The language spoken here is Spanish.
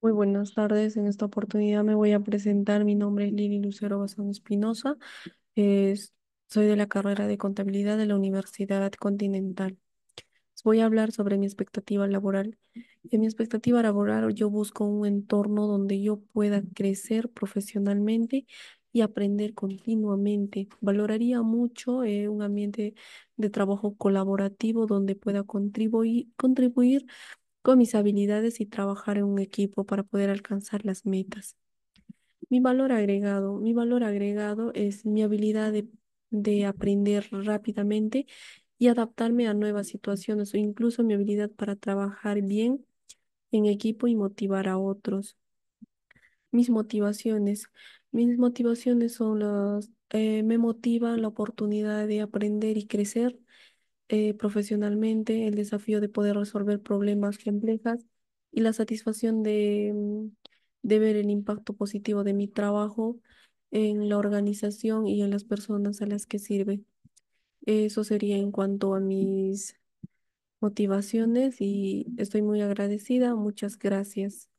Muy buenas tardes. En esta oportunidad me voy a presentar. Mi nombre es Lili Lucero Bazán Espinosa. soy de la carrera de contabilidad de la Universidad Continental. voy a hablar sobre mi expectativa laboral. En mi expectativa laboral yo busco un entorno donde yo pueda crecer profesionalmente y aprender continuamente. Valoraría mucho eh, un ambiente de trabajo colaborativo donde pueda contribuir, contribuir mis habilidades y trabajar en un equipo para poder alcanzar las metas. Mi valor agregado, mi valor agregado es mi habilidad de, aprender rápidamente y adaptarme a nuevas situaciones o incluso mi habilidad para trabajar bien en equipo y motivar a otros. Mis motivaciones. Mis motivaciones son las, eh, me motiva la oportunidad de aprender y crecer eh, profesionalmente, el desafío de poder resolver problemas complejas y la satisfacción mm, de ver el impacto positivo de mi trabajo en la organización y en las personas a las que sirve. Eso sería en cuanto a mis motivaciones y estoy muy agradecida. Muchas gracias.